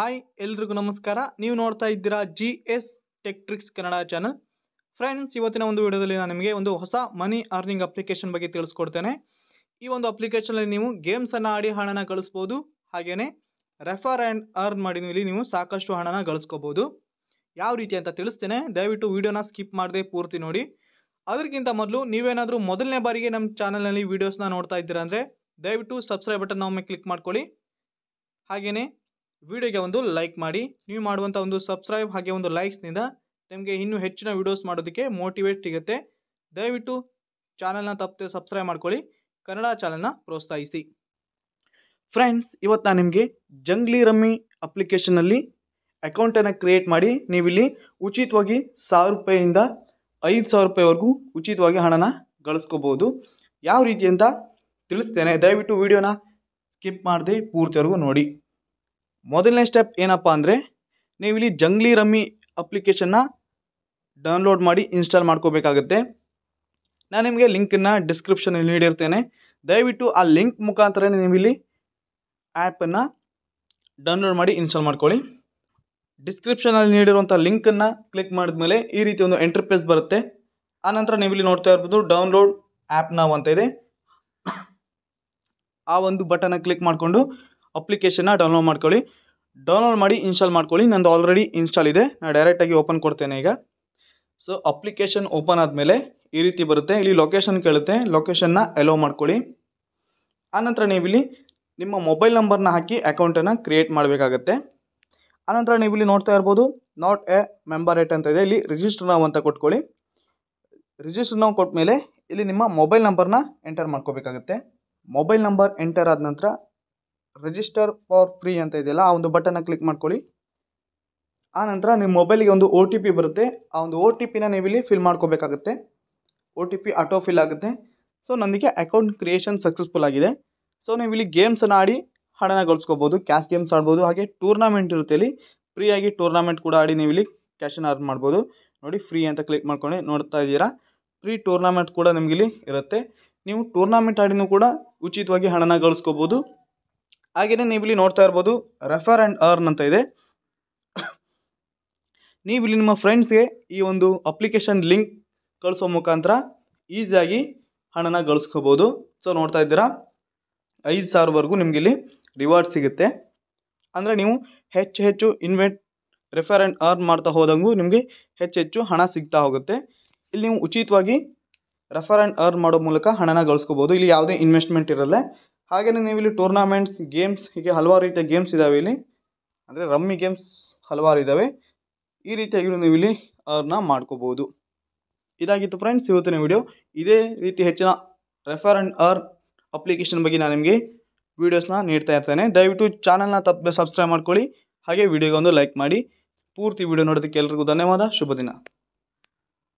hi ಎಲ್ರಿಗೂ ನಮಸ್ಕಾರ ನೀವು ನೋಡ್ತಾ ಇದ್ದೀರಾ G S tech tricks Kannada channel friends ಇವತ್ತಿನ ಒಂದು ವಿಡಿಯೋದಲ್ಲಿ ನಾನು ನಿಮಗೆ ಒಂದು ಹೊಸ ಮನಿ ಅರ್ನಿಂಗ್ ಅಪ್ಲಿಕೇಶನ್ ಬಗ್ಗೆ ತಿಳಿಸ್ಕೊಡ್ತೇನೆ ಈ ಒಂದು ಅಪ್ಲಿಕೇಶನಲ್ಲಿ ನೀವು ಗೇಮ್ಸನ್ನು ಆಡಿ ಹಣನ ಗಳಿಸ್ಬೋದು ಹಾಗೆಯೇ ರೆಫರ್ ಆ್ಯಂಡ್ ಅರ್ನ್ ಮಾಡಿ ಇಲ್ಲಿ ನೀವು ಸಾಕಷ್ಟು ಹಣನ ಗಳಿಸ್ಕೋಬೋದು ಯಾವ ರೀತಿ ಅಂತ ತಿಳಿಸ್ತೇನೆ ದಯವಿಟ್ಟು ವೀಡಿಯೋನ ಸ್ಕಿಪ್ ಮಾಡದೆ ಪೂರ್ತಿ ನೋಡಿ ಅದಕ್ಕಿಂತ ಮೊದಲು ನೀವೇನಾದರೂ ಮೊದಲನೇ ಬಾರಿಗೆ ನಮ್ಮ ಚಾನಲ್ನಲ್ಲಿ ವೀಡಿಯೋಸ್ನ ನೋಡ್ತಾ ಇದ್ದೀರಾ ಅಂದರೆ ದಯವಿಟ್ಟು ಸಬ್ಸ್ಕ್ರೈಬ್ ಬಟನ್ ಒಮ್ಮೆ ಕ್ಲಿಕ್ ಮಾಡ್ಕೊಳ್ಳಿ ಹಾಗೆಯೇ ವಿಡಿಯೋಗೆ ಒಂದು ಲೈಕ್ ಮಾಡಿ ನೀವು ಮಾಡುವಂಥ ಒಂದು ಸಬ್ಸ್ಕ್ರೈಬ್ ಹಾಗೆ ಒಂದು ಲೈಕ್ಸ್ನಿಂದ ನಿಮಗೆ ಇನ್ನೂ ಹೆಚ್ಚಿನ ವೀಡಿಯೋಸ್ ಮಾಡೋದಕ್ಕೆ ಮೋಟಿವೇಟ್ ಸಿಗುತ್ತೆ ದಯವಿಟ್ಟು ಚಾನಲ್ನ ತಪ್ಪದೆ ಸಬ್ಸ್ಕ್ರೈಬ್ ಮಾಡ್ಕೊಳ್ಳಿ ಕನ್ನಡ ಚಾನಲ್ನ ಪ್ರೋತ್ಸಾಹಿಸಿ ಫ್ರೆಂಡ್ಸ್ ಇವತ್ತು ನಾನು ನಿಮಗೆ ಜಂಗ್ಲಿ ರಮ್ಮಿ ಅಪ್ಲಿಕೇಶನಲ್ಲಿ ಅಕೌಂಟನ್ನು ಕ್ರಿಯೇಟ್ ಮಾಡಿ ನೀವಿಲ್ಲಿ ಉಚಿತವಾಗಿ ಸಾವಿರ ರೂಪಾಯಿಯಿಂದ ಐದು ಸಾವಿರ ರೂಪಾಯಿವರೆಗೂ ಉಚಿತವಾಗಿ ಹಣನ ಗಳಿಸ್ಕೋಬೋದು ಯಾವ ರೀತಿ ಅಂತ ತಿಳಿಸ್ತೇನೆ ದಯವಿಟ್ಟು ವೀಡಿಯೋನ ಸ್ಕಿಪ್ ಮಾಡದೆ ಪೂರ್ತಿವರೆಗೂ ನೋಡಿ ಮೊದಲನೇ ಸ್ಟೆಪ್ ಏನಪ್ಪ ಅಂದರೆ ನೀವಿಲ್ಲಿ ಜಂಗ್ಲಿ ರಮ್ಮಿ ಅಪ್ಲಿಕೇಶನ್ನ ಡೌನ್ಲೋಡ್ ಮಾಡಿ ಇನ್ಸ್ಟಾಲ್ ಮಾಡ್ಕೋಬೇಕಾಗತ್ತೆ ನಾನು ನಿಮಗೆ ಲಿಂಕನ್ನು ಡಿಸ್ಕ್ರಿಪ್ಷನಲ್ಲಿ ನೀಡಿರ್ತೇನೆ ದಯವಿಟ್ಟು ಆ ಲಿಂಕ್ ಮುಖಾಂತರ ನೀವಿಲ್ಲಿ ಆ್ಯಪನ್ನು ಡೌನ್ಲೋಡ್ ಮಾಡಿ ಇನ್ಸ್ಟಾಲ್ ಮಾಡ್ಕೊಳ್ಳಿ ಡಿಸ್ಕ್ರಿಪ್ಷನಲ್ಲಿ ನೀಡಿರುವಂಥ ಲಿಂಕನ್ನು ಕ್ಲಿಕ್ ಮಾಡಿದ ಮೇಲೆ ಈ ರೀತಿ ಒಂದು ಎಂಟ್ರಪೇಸ್ ಬರುತ್ತೆ ಆನಂತರ ನೀವಿಲ್ಲಿ ನೋಡ್ತಾ ಇರ್ಬೋದು ಡೌನ್ಲೋಡ್ ಆ್ಯಪ್ ನಾವು ಅಂತ ಇದೆ ಆ ಒಂದು ಬಟನ್ನ ಕ್ಲಿಕ್ ಮಾಡಿಕೊಂಡು ಅಪ್ಲಿಕೇಶನ್ನ ಡೌನ್ಲೋಡ್ ಮಾಡ್ಕೊಳ್ಳಿ ಡೌನ್ಲೋಡ್ ಮಾಡಿ ಇನ್ಸ್ಟಾಲ್ ಮಾಡ್ಕೊಳ್ಳಿ ನಂದು ಆಲ್ರೆಡಿ ಇನ್ಸ್ಟಾಲ್ ಇದೆ ನಾನು ಡೈರೆಕ್ಟಾಗಿ ಓಪನ್ ಕೊಡ್ತೇನೆ ಈಗ ಸೊ ಅಪ್ಲಿಕೇಶನ್ ಓಪನ್ ಆದಮೇಲೆ ಈ ರೀತಿ ಬರುತ್ತೆ ಇಲ್ಲಿ ಲೊಕೇಶನ್ ಕೇಳುತ್ತೆ ಲೊಕೇಶನ್ನ ಎಲೋ ಮಾಡ್ಕೊಳ್ಳಿ ಆನಂತರ ನೀವಿಲ್ಲಿ ನಿಮ್ಮ ಮೊಬೈಲ್ ನಂಬರ್ನ ಹಾಕಿ ಅಕೌಂಟನ್ನು ಕ್ರಿಯೇಟ್ ಮಾಡಬೇಕಾಗತ್ತೆ ಆನಂತರ ನೀವು ಇಲ್ಲಿ ನೋಡ್ತಾ ಇರ್ಬೋದು ನಾಟ್ ಎ ಮೆಂಬರ್ ಏಟ್ ಅಂತ ಇದೆ ಇಲ್ಲಿ ರಿಜಿಸ್ಟರ್ ನಾವು ಅಂತ ಕೊಟ್ಕೊಳ್ಳಿ ರಿಜಿಸ್ಟರ್ ನಾವು ಕೊಟ್ಟ ಮೇಲೆ ಇಲ್ಲಿ ನಿಮ್ಮ ಮೊಬೈಲ್ ನಂಬರ್ನ ಎಂಟರ್ ಮಾಡ್ಕೋಬೇಕಾಗುತ್ತೆ ಮೊಬೈಲ್ ನಂಬರ್ ಎಂಟರ್ ಆದ ನಂತರ ರಿಜಿಸ್ಟರ್ ಫಾರ್ ಫ್ರೀ ಅಂತ ಇದೆಯಲ್ಲ ಆ ಒಂದು ಬಟನ್ನ ಕ್ಲಿಕ್ ಮಾಡ್ಕೊಳ್ಳಿ ಆ ನಂತರ ನಿಮ್ಮ ಮೊಬೈಲಿಗೆ ಒಂದು ಒ ಟಿ ಪಿ ಬರುತ್ತೆ ಆ ಒಂದು ಒ ಟಿ ಪಿನ ನೀವಿಲ್ಲಿ ಫಿಲ್ ಮಾಡ್ಕೋಬೇಕಾಗುತ್ತೆ O T P auto fill ಆಗುತ್ತೆ ಸೊ ನನಗೆ ಅಕೌಂಟ್ ಕ್ರಿಯೇಷನ್ ಸಕ್ಸಸ್ಫುಲ್ ಆಗಿದೆ ಸೊ ನೀವು ಇಲ್ಲಿ ಗೇಮ್ಸನ್ನು ಆಡಿ ಹಣನ ಗಳಿಸ್ಕೋಬೋದು ಕ್ಯಾಶ್ ಗೇಮ್ಸ್ ಆಡ್ಬೋದು ಹಾಗೆ ಟೂರ್ನಾಮೆಂಟ್ ಇರುತ್ತೆ ಇಲ್ಲಿ ಫ್ರೀಯಾಗಿ ಟೂರ್ನಮೆಂಟ್ ಕೂಡ ಆಡಿ ನೀವು ಇಲ್ಲಿ ಕ್ಯಾಶನ್ನು ಅರ್ನ್ ಮಾಡ್ಬೋದು ನೋಡಿ ಫ್ರೀ ಅಂತ ಕ್ಲಿಕ್ ಮಾಡ್ಕೊಂಡು ನೋಡ್ತಾ ಇದ್ದೀರಾ ಫ್ರೀ ಟೂರ್ನಾಮೆಂಟ್ ಕೂಡ ನಿಮಗಿಲ್ಲಿ ಇರುತ್ತೆ ನೀವು ಟೂರ್ನಾಮೆಂಟ್ ಆಡಿನೂ ಕೂಡ ಉಚಿತವಾಗಿ ಹಣನ ಗಳಿಸ್ಕೋಬೋದು ಹಾಗೆಯೇ ನೀವಿಲ್ಲಿ ನೋಡ್ತಾ ಇರ್ಬೋದು ರೆಫರ್ ಆ್ಯಂಡ್ ಅರ್ನ್ ಅಂತ ಇದೆ ನೀವಿಲ್ಲಿ ನಿಮ್ಮ ಫ್ರೆಂಡ್ಸ್ಗೆ ಈ ಒಂದು ಅಪ್ಲಿಕೇಶನ್ ಲಿಂಕ್ ಕಳಿಸೋ ಮುಖಾಂತರ ಈಸಿಯಾಗಿ ಹಣನ ಗಳಿಸ್ಕೋಬೋದು ಸೊ ನೋಡ್ತಾ ಇದ್ದೀರಾ ಐದು ಸಾವಿರವರೆಗೂ ನಿಮಗಿಲ್ಲಿ ರಿವಾರ್ಡ್ ಸಿಗುತ್ತೆ ಅಂದರೆ ನೀವು ಹೆಚ್ಚು ಹೆಚ್ಚು ಇನ್ವೆಟ್ ರೆಫರ್ ಆ್ಯಂಡ್ ಅರ್ನ್ ಮಾಡ್ತಾ ಹೋದಂಗೂ ನಿಮಗೆ ಹೆಚ್ಚು ಹಣ ಸಿಗ್ತಾ ಹೋಗುತ್ತೆ ಇಲ್ಲಿ ನೀವು ಉಚಿತವಾಗಿ ರೆಫರ್ ಆ್ಯಂಡ್ ಅರ್ನ್ ಮಾಡೋ ಮೂಲಕ ಹಣನ ಗಳಿಸ್ಕೋಬೋದು ಇಲ್ಲಿ ಯಾವುದೇ ಇನ್ವೆಸ್ಟ್ಮೆಂಟ್ ಇರಲ್ಲ ಹಾಗೆಯೇ ನೀವು ಇಲ್ಲಿ ಟೂರ್ನಾಮೆಂಟ್ಸ್ ಗೇಮ್ಸ್ ಹೀಗೆ ಹಲವಾರು ರೀತಿಯ ಗೇಮ್ಸ್ ಇದ್ದಾವೆ ಇಲ್ಲಿ ಅಂದರೆ ರಮ್ಮಿ ಗೇಮ್ಸ್ ಹಲವಾರು ಇದ್ದಾವೆ ಈ ರೀತಿಯಾಗಿ ನೀವು ಇಲ್ಲಿ ಅರ್ನ ಮಾಡ್ಕೋಬೋದು ಇದಾಗಿತ್ತು ಫ್ರೆಂಡ್ಸ್ ಇವತ್ತಿನ ವಿಡಿಯೋ ಇದೇ ರೀತಿ ಹೆಚ್ಚಿನ ರೆಫರ್ ಅಂಡ್ ಅರ್ ಅಪ್ಲಿಕೇಶನ್ ಬಗ್ಗೆ ನಾನು ನಿಮಗೆ ವಿಡಿಯೋಸ್ನ ನೀಡ್ತಾ ಇರ್ತೇನೆ ದಯವಿಟ್ಟು ಚಾನಲ್ನ ತಪ್ಪದೆ ಸಬ್ಸ್ಕ್ರೈಬ್ ಮಾಡ್ಕೊಳ್ಳಿ ಹಾಗೆ ವಿಡಿಯೋಗೆ ಒಂದು ಲೈಕ್ ಮಾಡಿ ಪೂರ್ತಿ ವಿಡಿಯೋ ನೋಡೋದಕ್ಕೆ ಎಲ್ರಿಗೂ ಧನ್ಯವಾದ ಶುಭ ದಿನ